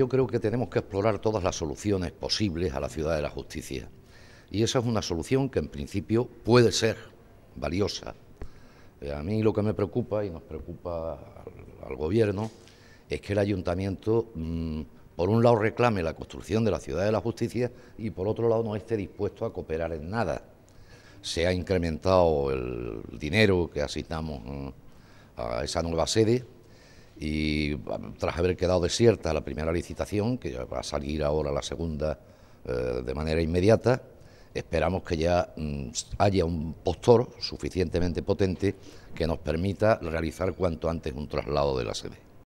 Yo creo que tenemos que explorar todas las soluciones posibles a la ciudad de la justicia. Y esa es una solución que en principio puede ser valiosa. Eh, a mí lo que me preocupa y nos preocupa al, gobierno es que el ayuntamiento, mm, por un lado, reclame la construcción de la ciudad de la justicia y por otro lado no esté dispuesto a cooperar en nada. Se ha incrementado el dinero que asignamos mm, a esa nueva sede, y tras haber quedado desierta la primera licitación, que va a salir ahora la segunda eh, de manera inmediata, esperamos que ya mm, haya un postor suficientemente potente que nos permita realizar cuanto antes un traslado de la sede.